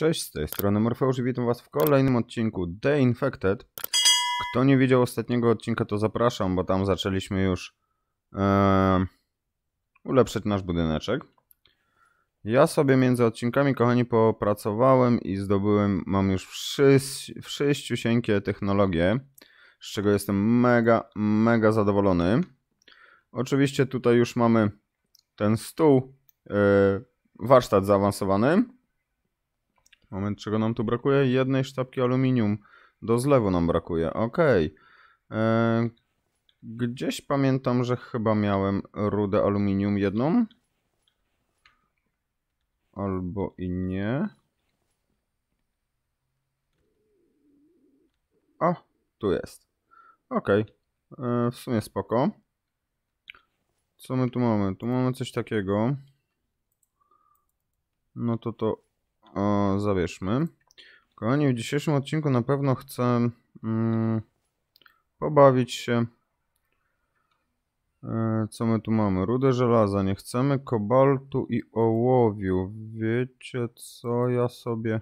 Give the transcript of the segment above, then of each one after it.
Cześć, z tej strony Morfeusz i witam was w kolejnym odcinku The Infected. Kto nie widział ostatniego odcinka to zapraszam, bo tam zaczęliśmy już ulepszyć nasz budyneczek. Ja sobie między odcinkami, kochani, popracowałem i zdobyłem, mam już wszys, wszyściusieńkie technologie, z czego jestem mega, mega zadowolony. Oczywiście tutaj już mamy ten stół, e, warsztat zaawansowany Moment, czego nam tu brakuje? Jednej sztabki aluminium. Do zlewu nam brakuje. Okej. Okay. E, gdzieś pamiętam, że chyba miałem rudę aluminium jedną. Albo i nie. O, tu jest. Okej. Okay. E, w sumie spoko. Co my tu mamy? Tu mamy coś takiego. No to to o, zawierzmy. Kochani, w dzisiejszym odcinku na pewno chcę mm, pobawić się. E, co my tu mamy? Rudę żelaza nie chcemy, kobaltu i ołowiu. Wiecie co, ja sobie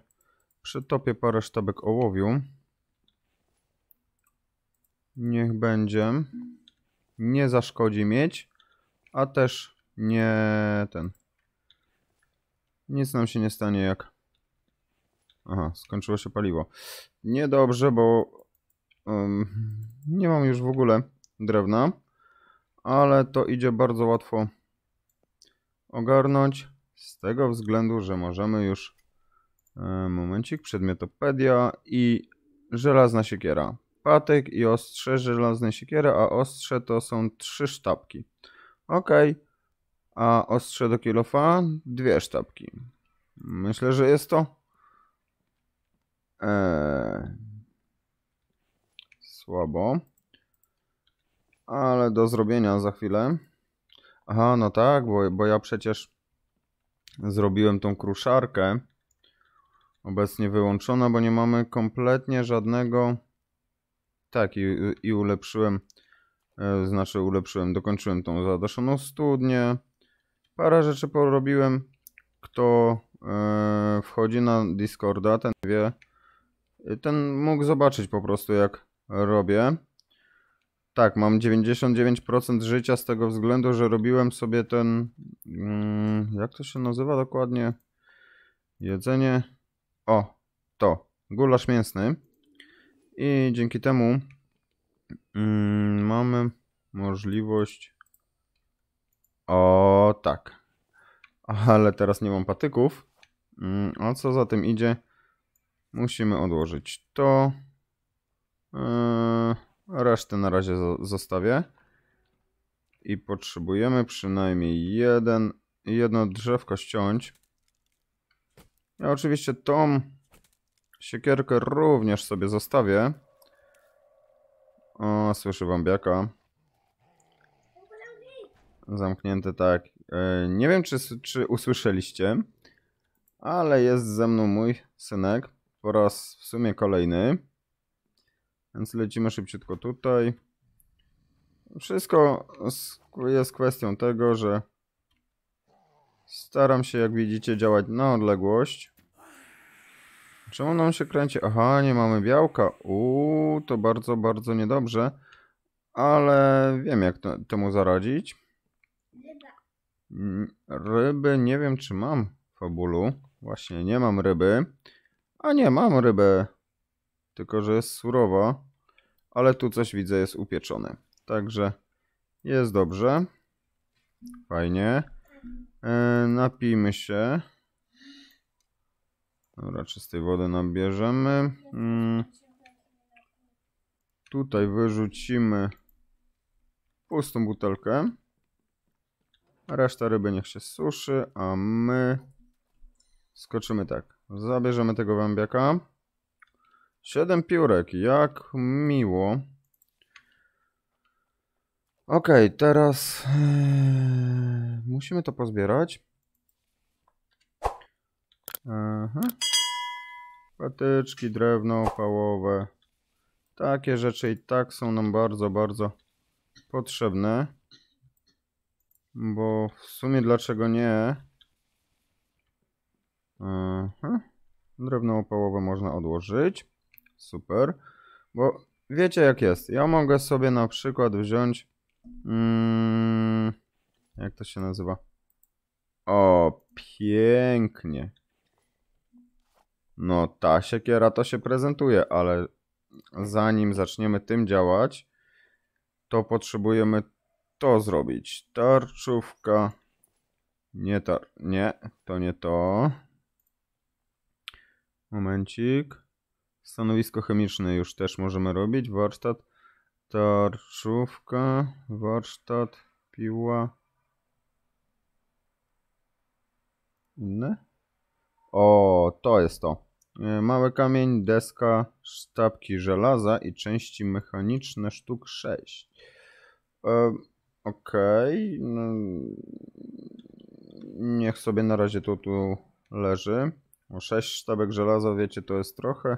przytopię parę sztabek ołowiu. Niech będzie. Nie zaszkodzi mieć, a też nie ten. Nic nam się nie stanie jak Aha, skończyło się paliwo. Niedobrze, bo um, nie mam już w ogóle drewna, ale to idzie bardzo łatwo ogarnąć z tego względu, że możemy już e, momencik, przedmiotopedia i żelazna siekiera. Patyk i ostrze żelazne siekiery, a ostrze to są trzy sztabki. Ok. A ostrze do kilofa dwie sztabki. Myślę, że jest to Eee, słabo. Ale do zrobienia za chwilę. Aha, no tak, bo, bo ja przecież zrobiłem tą kruszarkę. Obecnie wyłączona, bo nie mamy kompletnie żadnego... Tak, i, i ulepszyłem... E, znaczy ulepszyłem, dokończyłem tą zadoszoną studnię. Parę rzeczy porobiłem. Kto e, wchodzi na Discorda, ten wie, ten mógł zobaczyć po prostu jak robię. Tak, mam 99% życia z tego względu, że robiłem sobie ten... Mm, jak to się nazywa dokładnie? Jedzenie... O, to. Gulasz mięsny. I dzięki temu mm, mamy możliwość... O, tak. Ale teraz nie mam patyków. Mm, a co za tym idzie? Musimy odłożyć to. Eee, resztę na razie zostawię. I potrzebujemy przynajmniej jeden, jedno drzewko ściąć. Ja oczywiście tą siekierkę również sobie zostawię. O, słyszę wambiaka. Zamknięte tak. Eee, nie wiem, czy, czy usłyszeliście, ale jest ze mną mój synek po raz w sumie kolejny. Więc lecimy szybciutko tutaj. Wszystko jest kwestią tego, że staram się, jak widzicie, działać na odległość. Czemu nam się kręci? Aha, nie mamy białka. Uuu, to bardzo, bardzo niedobrze. Ale wiem, jak to, temu zaradzić. Ryba. Mm, ryby nie wiem, czy mam w fabulu. Właśnie, nie mam ryby. A nie, mam rybę. Tylko, że jest surowa. Ale tu coś widzę jest upieczone. Także jest dobrze. Fajnie. E, napijmy się. Dobra, tej wody nabierzemy. Mm. Tutaj wyrzucimy pustą butelkę. Reszta ryby niech się suszy, a my Skoczymy tak. Zabierzemy tego wębiaka. Siedem piórek, jak miło. Ok, teraz e, musimy to pozbierać. Aha. Patyczki, drewno pałowe. Takie rzeczy i tak są nam bardzo, bardzo potrzebne. Bo w sumie dlaczego nie? Aha. Mhm. Drewno opałowe można odłożyć. Super. Bo wiecie jak jest. Ja mogę sobie na przykład wziąć... Mm, jak to się nazywa? O, pięknie. No, ta siekiera to się prezentuje, ale zanim zaczniemy tym działać, to potrzebujemy to zrobić. Tarczówka. Nie tar... Nie, to nie to. Momencik. Stanowisko chemiczne już też możemy robić. Warsztat, tarczówka, warsztat, piła. Inne? O, to jest to. E, mały kamień, deska, sztabki żelaza i części mechaniczne sztuk 6. E, okej. Okay. Mm, niech sobie na razie to tu leży. O 6 sztabek żelaza, wiecie, to jest trochę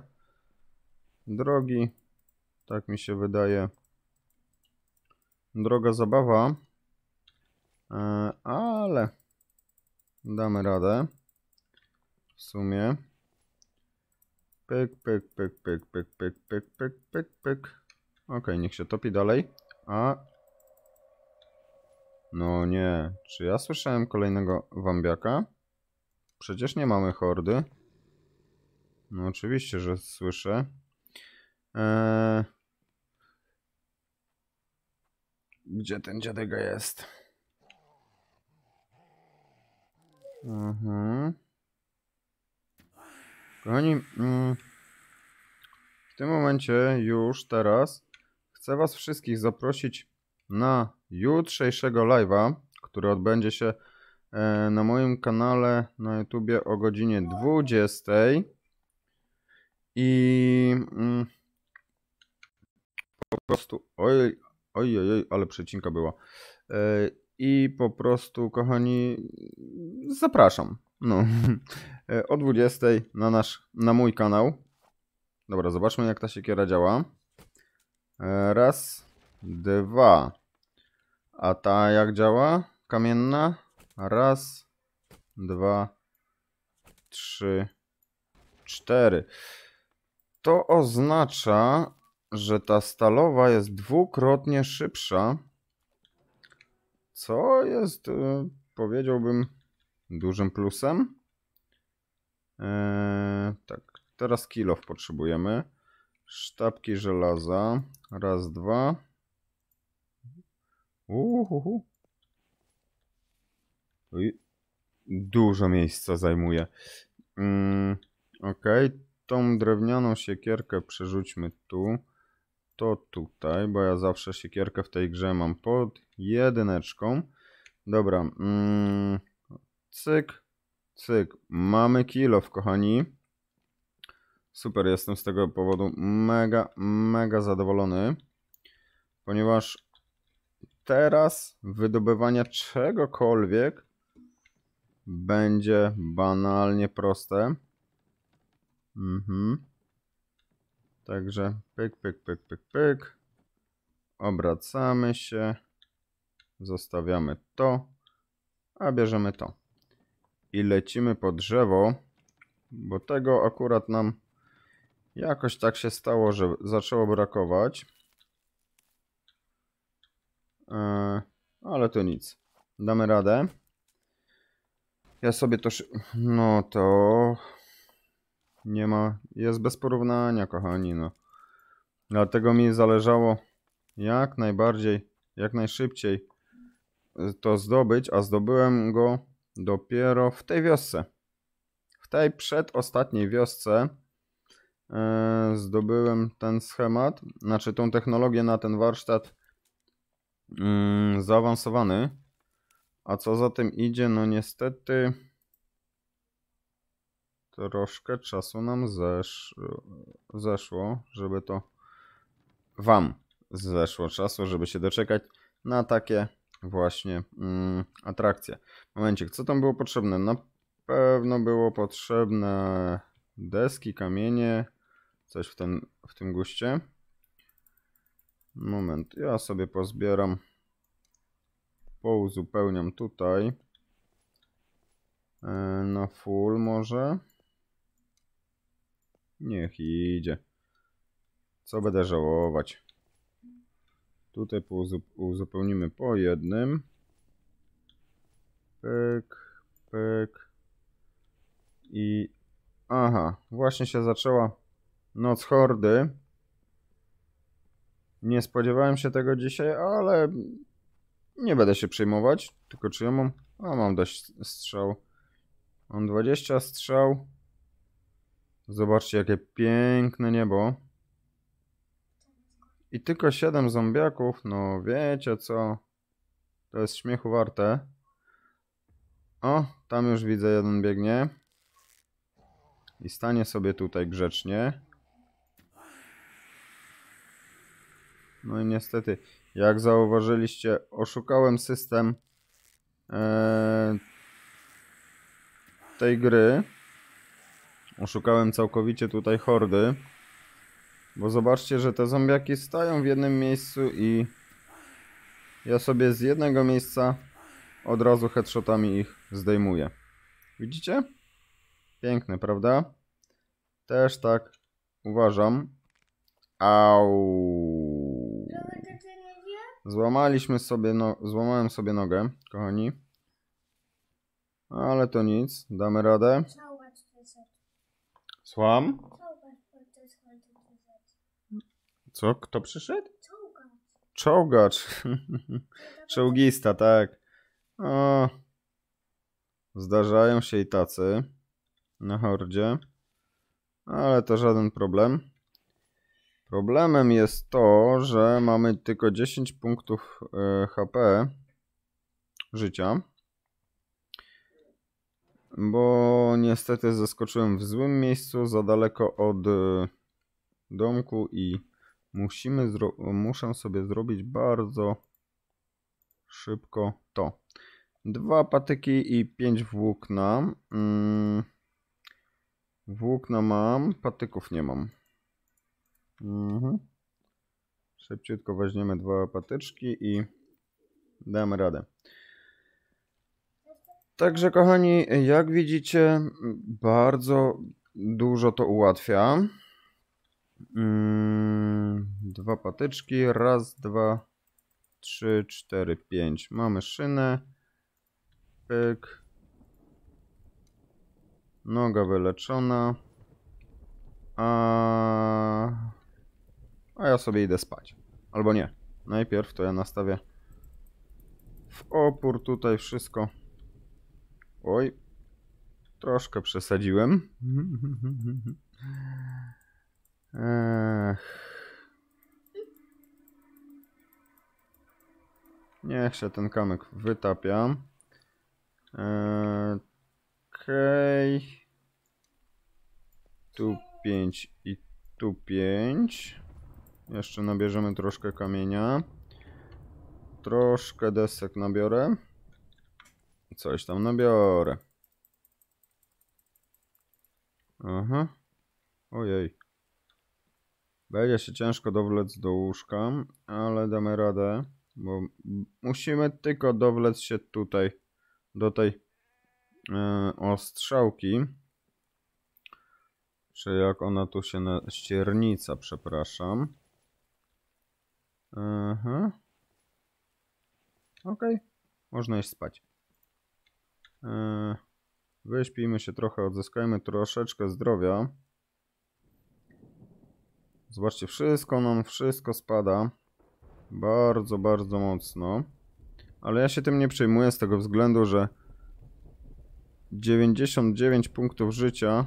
drogi. Tak mi się wydaje. Droga zabawa. E, ale damy radę. W sumie. Pyk, pyk, pyk, pyk, pyk, pyk, pyk, pyk, pyk, pyk. Ok, niech się topi dalej. A... No nie. Czy ja słyszałem kolejnego wambiaka? Przecież nie mamy hordy. No oczywiście, że słyszę. Eee... Gdzie ten dziadek jest? Mhm. Kochani, mm, w tym momencie już teraz chcę was wszystkich zaprosić na jutrzejszego live'a, który odbędzie się E, na moim kanale na YouTubie o godzinie 20. I mm, po prostu. Oj, oj, oj, ale przecinka była. E, I po prostu, kochani, zapraszam. No, e, o 20 na nasz, na mój kanał. Dobra, zobaczmy jak ta siekiera działa. Raz, dwa. A ta jak działa? Kamienna? Raz, dwa, trzy, cztery. To oznacza, że ta stalowa jest dwukrotnie szybsza, co jest, y, powiedziałbym, dużym plusem. Eee, tak, teraz kilow potrzebujemy. Sztabki żelaza. Raz, dwa. Uhuhu. No dużo miejsca zajmuje. Mm, ok, tą drewnianą siekierkę przerzućmy tu. To tutaj, bo ja zawsze siekierkę w tej grze mam pod jedyneczką. Dobra, mm, cyk, cyk. Mamy kilo, kochani. Super, jestem z tego powodu mega, mega zadowolony, ponieważ teraz wydobywania czegokolwiek będzie banalnie proste. Mhm. Także pyk, pyk, pyk, pyk, pyk. Obracamy się. Zostawiamy to. A bierzemy to. I lecimy po drzewo. Bo tego akurat nam jakoś tak się stało, że zaczęło brakować. E, ale to nic. Damy radę. Ja sobie też... No to... Nie ma... Jest bez porównania, kochani, no. Dlatego mi zależało jak najbardziej, jak najszybciej y, to zdobyć, a zdobyłem go dopiero w tej wiosce. W tej przedostatniej wiosce e, zdobyłem ten schemat, znaczy tą technologię na ten warsztat mm, zaawansowany. A co za tym idzie, no niestety troszkę czasu nam zesz... zeszło, żeby to wam zeszło czasu, żeby się doczekać na takie właśnie mm, atrakcje. Momencik, co tam było potrzebne? Na pewno było potrzebne deski, kamienie, coś w, ten, w tym guście. Moment, ja sobie pozbieram pouzupełniam tutaj e, na full może. Niech idzie. Co będę żałować. Tutaj uzupełnimy po jednym. Pyk, pyk. I... Aha, właśnie się zaczęła noc hordy. Nie spodziewałem się tego dzisiaj, ale nie będę się przejmować, tylko czy ja mam... A, mam dość strzał. Mam 20 strzał. Zobaczcie, jakie piękne niebo. I tylko 7 zombiaków, no wiecie co. To jest śmiechu warte. O, tam już widzę, jeden biegnie. I stanie sobie tutaj grzecznie. No i niestety, jak zauważyliście, oszukałem system e, tej gry. Oszukałem całkowicie tutaj hordy. Bo zobaczcie, że te zombiaki stają w jednym miejscu i ja sobie z jednego miejsca od razu headshotami ich zdejmuję. Widzicie? Piękne, prawda? Też tak uważam. Au. Złamaliśmy sobie, no, złamałem sobie nogę, kochani. Ale to nic, damy radę. Słam? Co? Kto przyszedł? Czołgacz. Czołgista, tak. O, zdarzają się i tacy na hordzie. Ale to żaden problem. Problemem jest to, że mamy tylko 10 punktów e, HP życia. Bo niestety zaskoczyłem w złym miejscu, za daleko od e, domku i musimy muszę sobie zrobić bardzo szybko to. Dwa patyki i pięć włókna. Mm, włókna mam, patyków nie mam. Mhm. Szybciutko weźmiemy dwa patyczki i damy radę. Także kochani, jak widzicie, bardzo dużo to ułatwia. Mm, dwa patyczki, raz, dwa, trzy, cztery, pięć. Mamy szynę, pyk, noga wyleczona, a a ja sobie idę spać. Albo nie. Najpierw to ja nastawię w opór tutaj wszystko. Oj, troszkę przesadziłem. Ech. Niech się ten kamyk wytapia. Eee, okej. Okay. Tu 5 i tu 5. Jeszcze nabierzemy troszkę kamienia. Troszkę desek nabiorę. Coś tam nabiorę. Aha. Ojej. Będzie się ciężko dowlec do łóżka, ale damy radę, bo musimy tylko dowlec się tutaj, do tej e, ostrzałki. Czy jak ona tu się na ściernica, przepraszam. Aha. ok, Można iść spać. Eee, wyśpijmy się trochę, odzyskajmy troszeczkę zdrowia. Zobaczcie, wszystko nam, wszystko spada. Bardzo, bardzo mocno. Ale ja się tym nie przejmuję z tego względu, że 99 punktów życia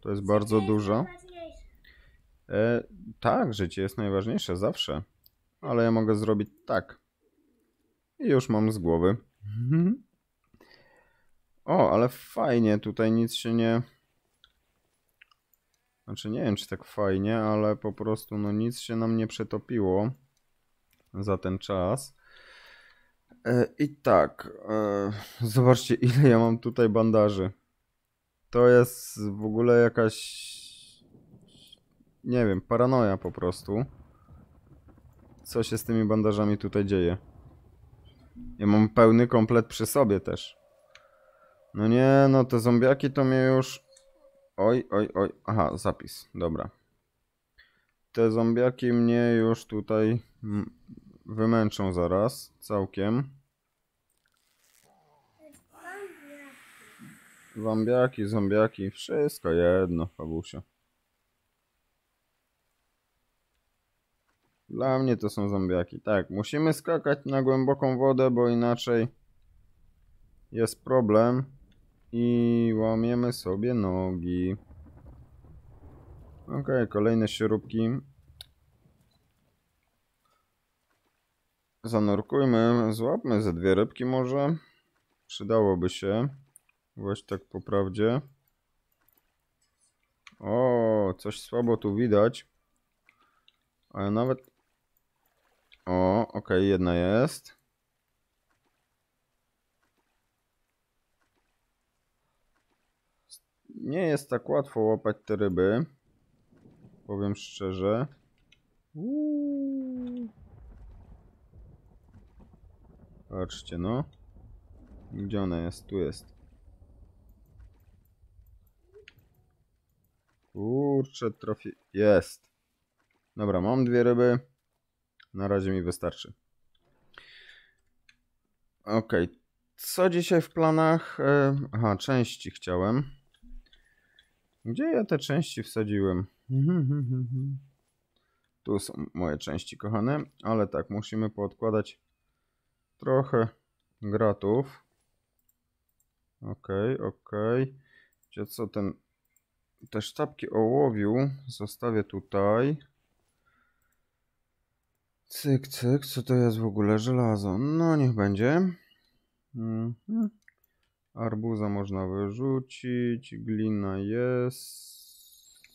to jest bardzo dużo. E, tak, życie jest najważniejsze zawsze. Ale ja mogę zrobić tak. I już mam z głowy. Mhm. o, ale fajnie, tutaj nic się nie... Znaczy nie wiem, czy tak fajnie, ale po prostu no nic się nam nie przetopiło za ten czas. E, I tak, e, zobaczcie ile ja mam tutaj bandaży. To jest w ogóle jakaś nie wiem, paranoja po prostu. Co się z tymi bandażami tutaj dzieje? Ja mam pełny komplet przy sobie też. No nie, no te zombiaki to mnie już... Oj, oj, oj. Aha, zapis. Dobra. Te zombiaki mnie już tutaj wymęczą zaraz. Całkiem. Zombiaki, zombiaki, wszystko jedno, Fabusia. Dla mnie to są zombiaki. Tak, musimy skakać na głęboką wodę, bo inaczej jest problem. I łamiemy sobie nogi. Ok, kolejne śrubki. Zanurkujmy, złapmy ze dwie rybki może. Przydałoby się. Właśnie tak po prawdzie. O, coś słabo tu widać. Ale nawet o, okej, okay, jedna jest. Nie jest tak łatwo łapać te ryby. Powiem szczerze. Patrzcie no. Gdzie ona jest? Tu jest. Kurczę, trafi... Jest. Dobra, mam dwie ryby. Na razie mi wystarczy. Ok. Co dzisiaj w planach? E, aha, części chciałem. Gdzie ja te części wsadziłem? Mhm, mhm, mhm, tu są moje części kochane, ale tak, musimy poodkładać trochę gratów. Ok, ok. Wiecie co, ten, te sztabki ołowiu zostawię tutaj. Cyk, cyk, co to jest w ogóle? Żelazo. No niech będzie. Mhm. Arbuza można wyrzucić, glina jest.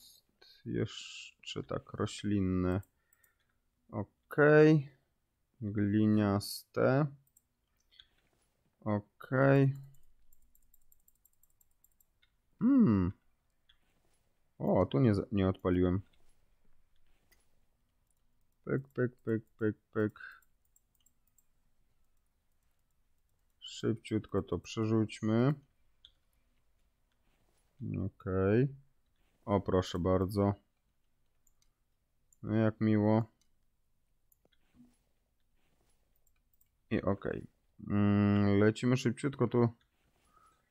Jeszcze tak, roślinne. Ok. Gliniaste. Ok. Hmm. O, tu nie, nie odpaliłem. Pyk, pyk, pyk, pyk, pyk. Szybciutko to przerzućmy. Ok. O, proszę bardzo. No jak miło. I ok. Mm, lecimy szybciutko tu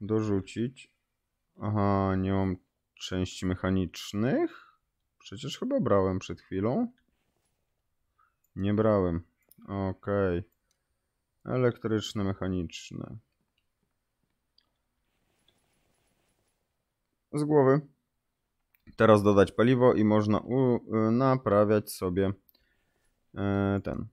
dorzucić. Aha, nie mam części mechanicznych. Przecież chyba brałem przed chwilą. Nie brałem. Okej. Okay. Elektryczne, mechaniczne. Z głowy. Teraz dodać paliwo i można y, naprawiać sobie y, ten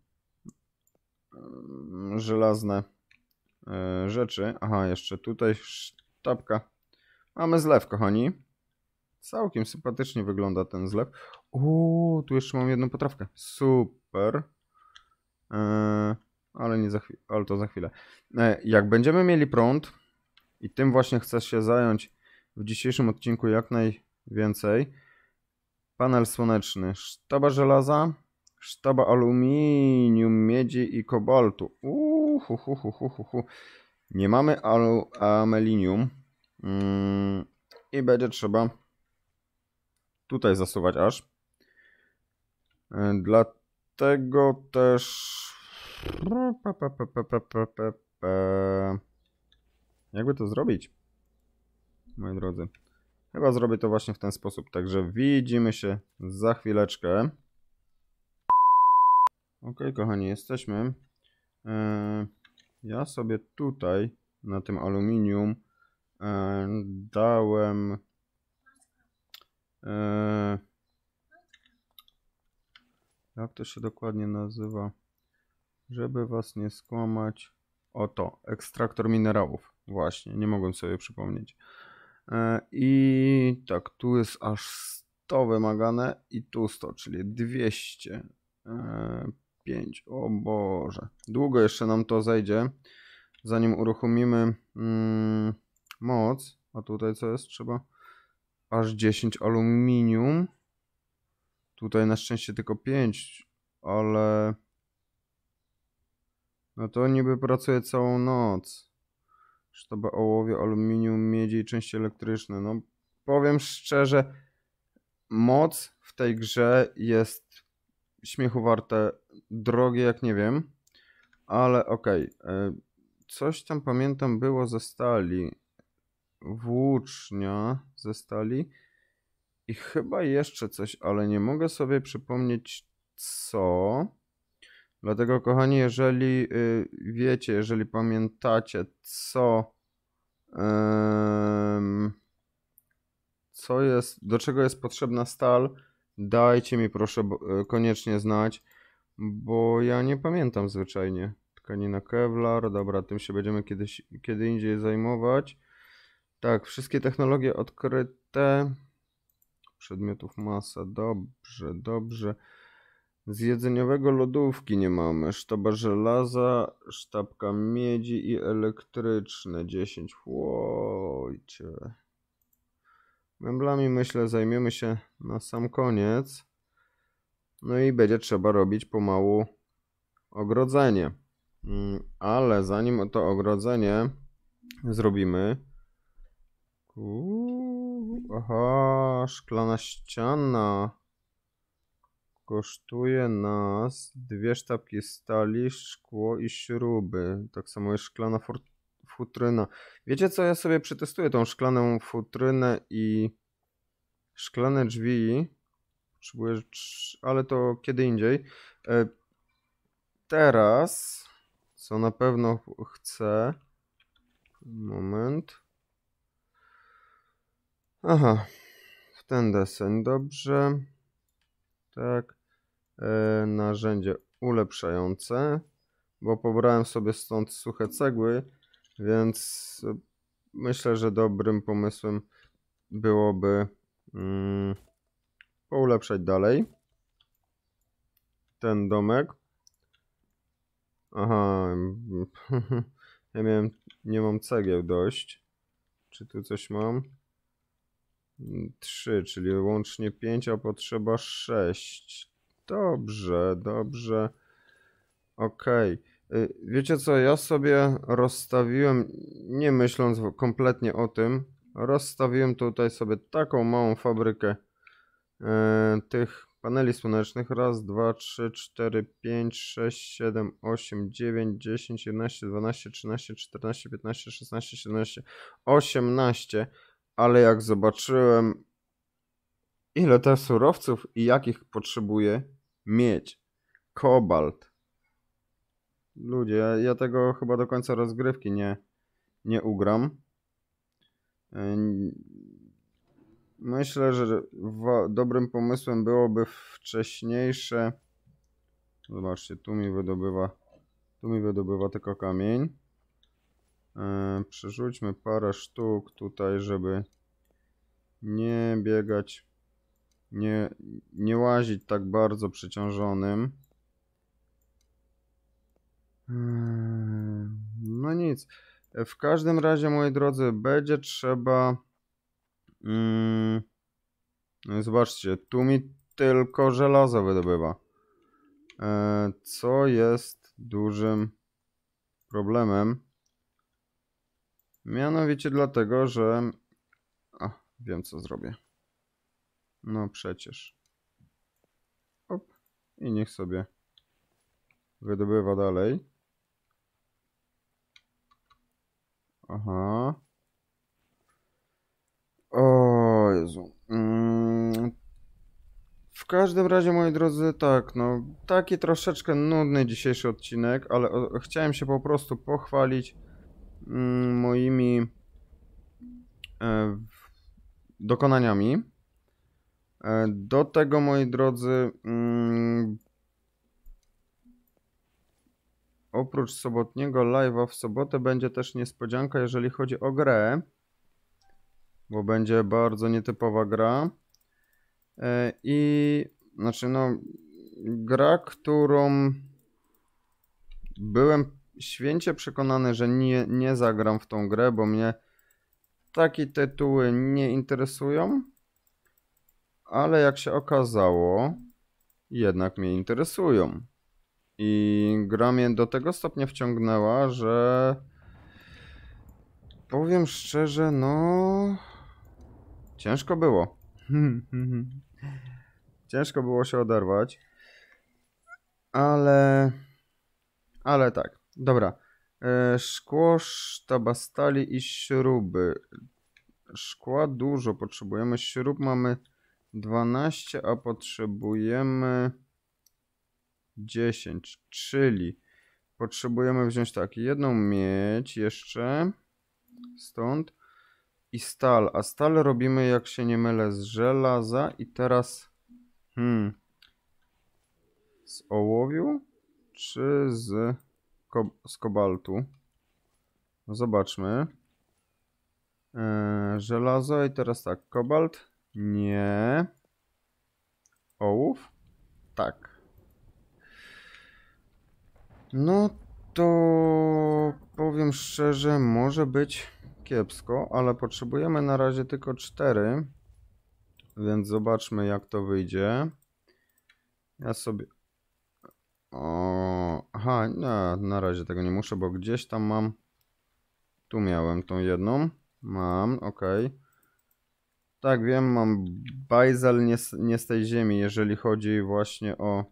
mm, żelazne y, rzeczy. Aha, jeszcze tutaj sztabka. Mamy zlew, kochani. Całkiem sympatycznie wygląda ten zlew. Uuu, tu jeszcze mam jedną potrawkę. Super. Eee, ale, nie za ale to za chwilę. Eee, jak będziemy mieli prąd i tym właśnie chcę się zająć w dzisiejszym odcinku jak najwięcej. Panel słoneczny, sztaba żelaza, sztaba aluminium, miedzi i kobaltu. Uuu, hu, hu, hu, hu, hu. Nie mamy alu amelinium. Yy, I będzie trzeba tutaj zasuwać aż. E, dlatego też. Jakby to zrobić? Moi drodzy. Chyba zrobię to właśnie w ten sposób. Także widzimy się za chwileczkę. Ok, kochani, jesteśmy. E, ja sobie tutaj na tym aluminium e, dałem. Jak to się dokładnie nazywa? Żeby was nie skłamać. Oto, ekstraktor minerałów. Właśnie, nie mogłem sobie przypomnieć. E, I tak, tu jest aż 100 wymagane i tu 100, czyli 205. E, o Boże. Długo jeszcze nam to zejdzie, zanim uruchomimy mm, moc. A tutaj co jest? Trzeba aż 10 aluminium. Tutaj na szczęście tylko 5, ale... No to niby pracuje całą noc. Sztaba ołowie, aluminium, miedzi i części elektryczne. No powiem szczerze, moc w tej grze jest śmiechu warte drogie, jak nie wiem. Ale okej. Okay. E, coś tam pamiętam było ze stali. Włócznia ze stali. I chyba jeszcze coś, ale nie mogę sobie przypomnieć co. Dlatego, kochani, jeżeli y, wiecie, jeżeli pamiętacie, co. co jest, do czego jest potrzebna stal, dajcie mi proszę y, koniecznie znać, bo ja nie pamiętam zwyczajnie. Tkanina Kevlar, dobra, tym się będziemy kiedyś, kiedy indziej zajmować. Tak, wszystkie technologie odkryte przedmiotów masa. Dobrze, dobrze. Z jedzeniowego lodówki nie mamy. Sztaba żelaza, sztabka miedzi i elektryczne. 10. Łojcie. Meblami myślę zajmiemy się na sam koniec. No i będzie trzeba robić pomału ogrodzenie. Mm, ale zanim to ogrodzenie zrobimy... Uuu. Aha, szklana ściana. Kosztuje nas dwie sztabki stali, szkło i śruby. Tak samo jest szklana futryna. Wiecie co, ja sobie przetestuję tą szklaną futrynę i szklane drzwi. Potrzebuję, ale to kiedy indziej. E, teraz, co na pewno chcę. Moment. Aha, w ten desen, dobrze. Tak, e, narzędzie ulepszające, bo pobrałem sobie stąd suche cegły, więc myślę, że dobrym pomysłem byłoby mm, poulepszać dalej ten domek. Aha, ja miałem, nie mam cegieł dość. Czy tu coś mam? 3, czyli łącznie 5, a potrzeba 6. Dobrze, dobrze. Ok. Wiecie co, ja sobie rozstawiłem, nie myśląc kompletnie o tym, rozstawiłem tutaj sobie taką małą fabrykę e, tych paneli słonecznych. Raz, dwa, trzy, cztery, pięć, sześć, siedem, osiem, dziewięć, dziesięć, jedenaście, dwanaście, trzynaście, czternaście, piętnaście, szesnaście, siedemnaście, osiemnaście ale jak zobaczyłem, ile te surowców i jakich potrzebuję, miedź, kobalt. Ludzie, ja, ja tego chyba do końca rozgrywki nie, nie ugram. Myślę, że dobrym pomysłem byłoby wcześniejsze. Zobaczcie, tu mi wydobywa, tu mi wydobywa tylko kamień. E, przerzućmy parę sztuk tutaj, żeby nie biegać, nie, nie łazić tak bardzo przeciążonym. E, no nic. W każdym razie, moi drodzy, będzie trzeba... Mm, no zobaczcie, tu mi tylko żelazo wydobywa. E, co jest dużym problemem. Mianowicie dlatego, że... O, wiem co zrobię. No przecież. Op. I niech sobie wydobywa dalej. Aha. O Jezu. Mm. W każdym razie, moi drodzy, tak, no taki troszeczkę nudny dzisiejszy odcinek, ale chciałem się po prostu pochwalić Mm, moimi e, dokonaniami. E, do tego, moi drodzy, mm, oprócz sobotniego live'a w sobotę będzie też niespodzianka, jeżeli chodzi o grę, bo będzie bardzo nietypowa gra. E, I znaczy, no, gra, którą byłem święcie przekonany, że nie, nie zagram w tą grę, bo mnie takie tytuły nie interesują. Ale jak się okazało, jednak mnie interesują. I gra mnie do tego stopnia wciągnęła, że powiem szczerze, no ciężko było. ciężko było się oderwać. Ale ale tak. Dobra. E, szkło, sztaba stali i śruby. Szkła dużo potrzebujemy. Śrub mamy 12, a potrzebujemy 10, czyli potrzebujemy wziąć tak, jedną mieć jeszcze stąd i stal, a stal robimy jak się nie mylę z żelaza i teraz hmm, z ołowiu czy z ko z kobaltu. No zobaczmy. Eee, żelazo i teraz tak, kobalt. Nie. Ołów? Tak. No to powiem szczerze, może być kiepsko, ale potrzebujemy na razie tylko 4. Więc zobaczmy jak to wyjdzie. Ja sobie o, aha, nie, na razie tego nie muszę, bo gdzieś tam mam... Tu miałem tą jedną. Mam, ok. Tak, wiem, mam bajzel nie, nie z tej ziemi, jeżeli chodzi właśnie o...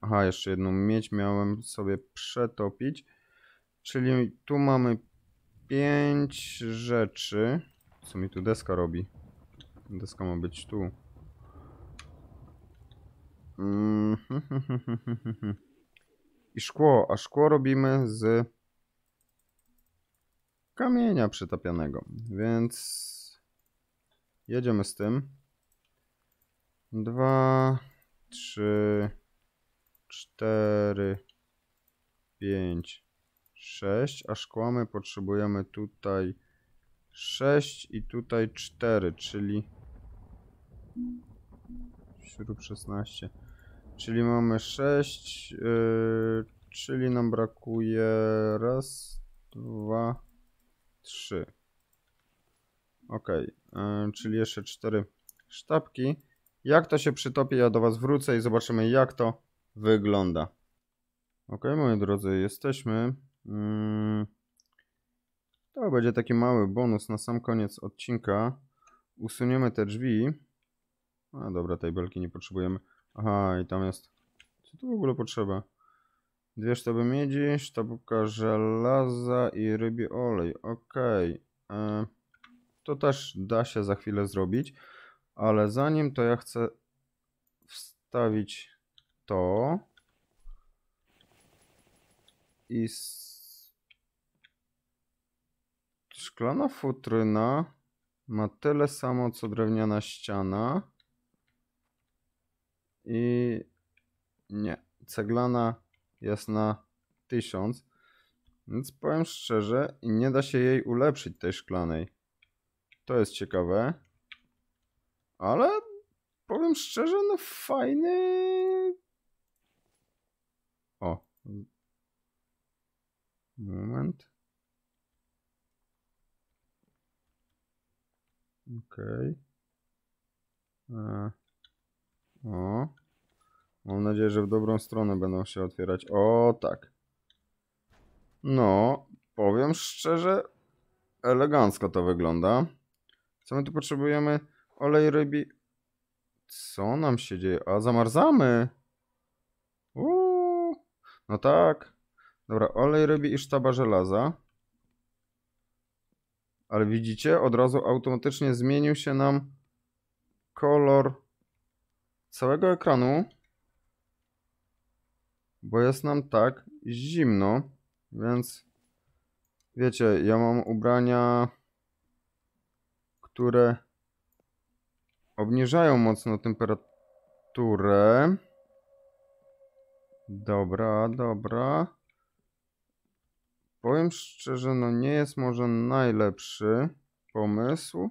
Aha, jeszcze jedną mieć miałem sobie przetopić. Czyli tu mamy pięć rzeczy. Co mi tu deska robi? Deska ma być tu. Mm. Hm, hm, hm, i szkło, a szkło robimy z kamienia przytapianego, więc jedziemy z tym. Dwa, trzy, cztery, pięć, sześć, a szkła my potrzebujemy tutaj sześć i tutaj cztery, czyli śrub szesnaście. Czyli mamy 6, yy, czyli nam brakuje raz, dwa, trzy. Ok, yy, czyli jeszcze cztery sztabki. Jak to się przytopi, ja do Was wrócę i zobaczymy jak to wygląda. Ok, moi drodzy, jesteśmy. Yy, to będzie taki mały bonus na sam koniec odcinka. Usuniemy te drzwi. A dobra, tej belki nie potrzebujemy. Aha, i tam jest. Co tu w ogóle potrzeba? Dwie sztaby miedzi, sztabówka żelaza i rybi olej. Okej. Okay. E, to też da się za chwilę zrobić. Ale zanim to ja chcę wstawić to. I szklana futryna ma tyle samo co drewniana ściana i nie, ceglana jest na 1000, więc powiem szczerze, nie da się jej ulepszyć tej szklanej. To jest ciekawe, ale powiem szczerze, no fajny... O. Moment. Okej. Okay. E. O. Mam nadzieję, że w dobrą stronę będą się otwierać. O, tak. No, powiem szczerze, elegancko to wygląda. Co my tu potrzebujemy? Olej rybi. Co nam się dzieje? A, zamarzamy. Uuu. No tak. Dobra, olej rybi i sztaba żelaza. Ale widzicie, od razu automatycznie zmienił się nam kolor całego ekranu, bo jest nam tak zimno, więc wiecie, ja mam ubrania, które obniżają mocno temperaturę. Dobra, dobra. Powiem szczerze, no nie jest może najlepszy pomysł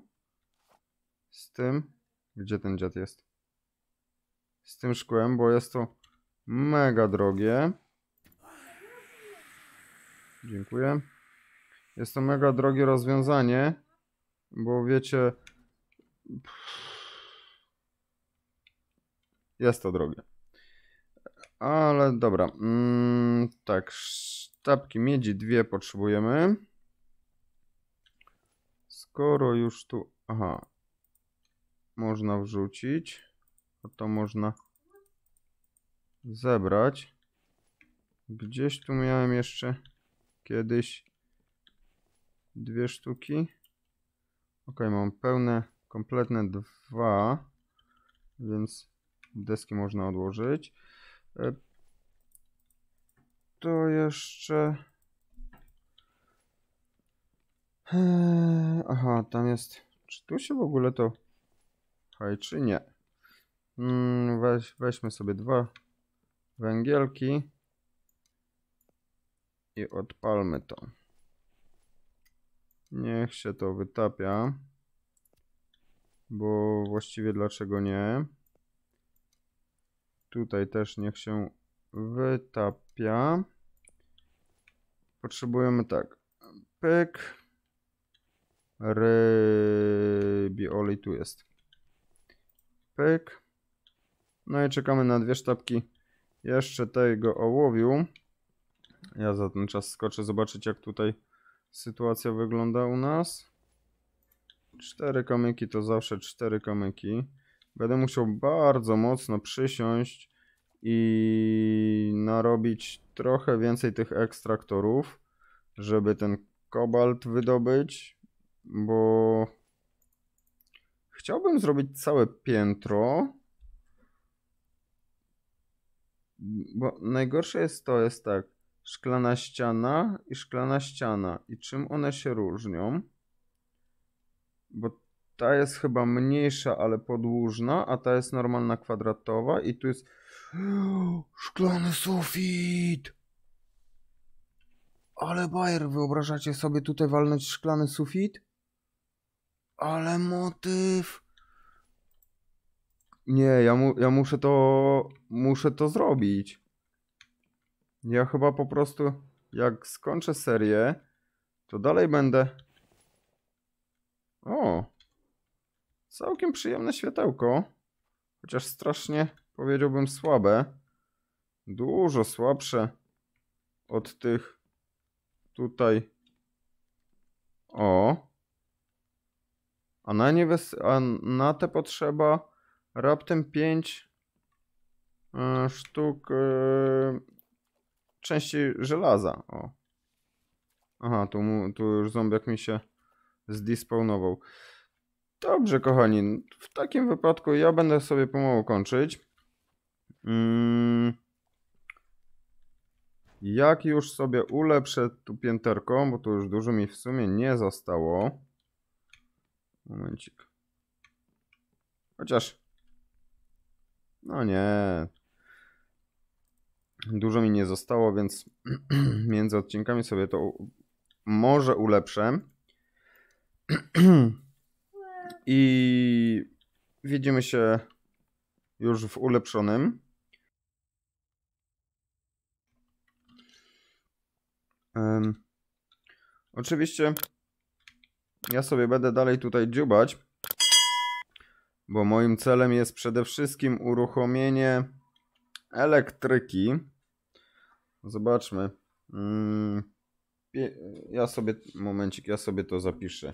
z tym, gdzie ten dziad jest z tym szkłem, bo jest to mega drogie. Dziękuję. Jest to mega drogie rozwiązanie, bo wiecie... Jest to drogie. Ale dobra. Mm, tak, sztabki miedzi dwie potrzebujemy. Skoro już tu... Aha. Można wrzucić to można zebrać. Gdzieś tu miałem jeszcze kiedyś dwie sztuki. Ok, mam pełne, kompletne dwa, więc deski można odłożyć. E, to jeszcze... E, aha, tam jest... Czy tu się w ogóle to... Haj, czy nie? Mm, weź, weźmy sobie dwa węgielki i odpalmy to. Niech się to wytapia, bo właściwie dlaczego nie? Tutaj też niech się wytapia. Potrzebujemy tak, pyk, rybi olej tu jest, pyk, no i czekamy na dwie sztabki jeszcze tego ołowiu. Ja za ten czas skoczę zobaczyć jak tutaj sytuacja wygląda u nas. Cztery kamyki to zawsze cztery kamyki. Będę musiał bardzo mocno przysiąść i narobić trochę więcej tych ekstraktorów, żeby ten kobalt wydobyć, bo chciałbym zrobić całe piętro, bo najgorsze jest to, jest tak, szklana ściana i szklana ściana. I czym one się różnią? Bo ta jest chyba mniejsza, ale podłużna, a ta jest normalna kwadratowa i tu jest szklany sufit. Ale bajer, wyobrażacie sobie tutaj walnąć szklany sufit? Ale motyw. Nie, ja, mu, ja muszę to muszę to zrobić. Ja chyba po prostu, jak skończę serię, to dalej będę... O! Całkiem przyjemne światełko. Chociaż strasznie, powiedziałbym, słabe. Dużo słabsze od tych tutaj. O! A na, nie a na te potrzeba raptem 5 E, sztuk e, części żelaza. O. Aha, tu, tu już ząbek mi się zdispawnował. Dobrze, kochani. W takim wypadku ja będę sobie pomału kończyć. Mm. Jak już sobie ulepszę tu pięterką, bo tu już dużo mi w sumie nie zostało. Momencik. Chociaż... No nie, Dużo mi nie zostało, więc między odcinkami sobie to może ulepszę. I widzimy się już w ulepszonym. Um, oczywiście ja sobie będę dalej tutaj dziubać, bo moim celem jest przede wszystkim uruchomienie elektryki. Zobaczmy. Mm, ja sobie, momencik, ja sobie to zapiszę.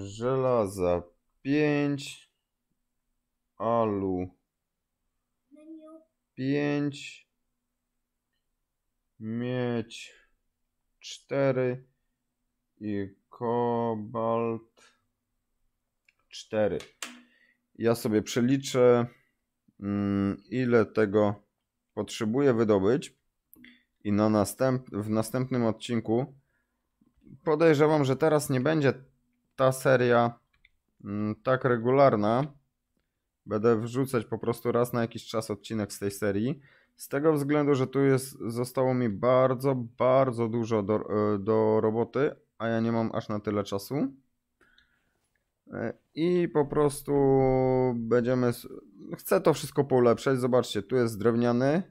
Y, żelaza 5, alu 5, miedź 4 i kobalt 4. Ja sobie przeliczę, mm, ile tego potrzebuję wydobyć i na następ, w następnym odcinku podejrzewam, że teraz nie będzie ta seria mm, tak regularna. Będę wrzucać po prostu raz na jakiś czas odcinek z tej serii. Z tego względu, że tu jest, zostało mi bardzo, bardzo dużo do, e, do roboty, a ja nie mam aż na tyle czasu. E, i po prostu będziemy. Chcę to wszystko polepszyć Zobaczcie, tu jest drewniany,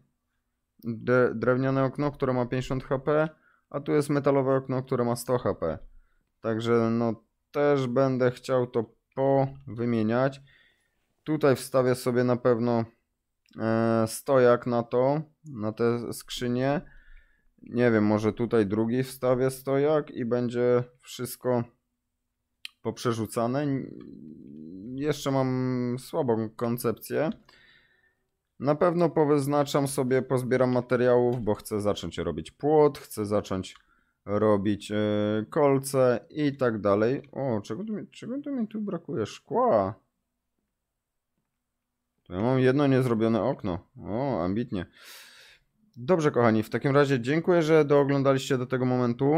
drewniane okno, które ma 50 HP, a tu jest metalowe okno, które ma 100 HP. Także no też będę chciał to powymieniać. Tutaj wstawię sobie na pewno e, stojak na to, na te skrzynie. Nie wiem, może tutaj drugi wstawię stojak i będzie wszystko poprzerzucane. Jeszcze mam słabą koncepcję. Na pewno powyznaczam sobie, pozbieram materiałów, bo chcę zacząć robić płot, chcę zacząć robić yy, kolce i tak dalej. O, czego tu, mi, czego tu mi tu brakuje? Szkła. To ja mam jedno niezrobione okno. O, ambitnie. Dobrze, kochani, w takim razie dziękuję, że dooglądaliście do tego momentu.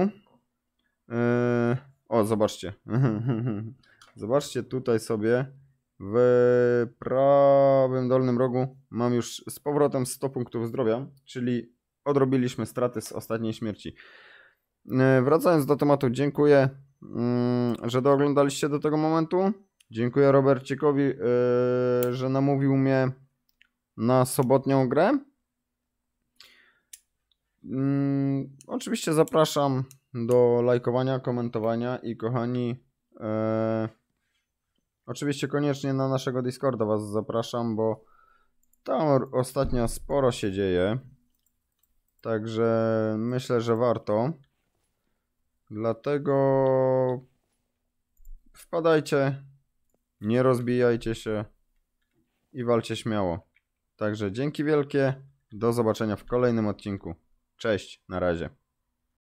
Yy... O, zobaczcie. zobaczcie tutaj sobie w prawym dolnym rogu mam już z powrotem 100 punktów zdrowia, czyli odrobiliśmy straty z ostatniej śmierci. E, wracając do tematu, dziękuję, mm, że dooglądaliście do tego momentu. Dziękuję Robercikowi, e, że namówił mnie na sobotnią grę. Mm, oczywiście zapraszam do lajkowania, komentowania i kochani, e, oczywiście koniecznie na naszego Discorda Was zapraszam, bo tam ostatnio sporo się dzieje. Także myślę, że warto. Dlatego wpadajcie, nie rozbijajcie się i walcie śmiało. Także dzięki wielkie. Do zobaczenia w kolejnym odcinku. Cześć, na razie.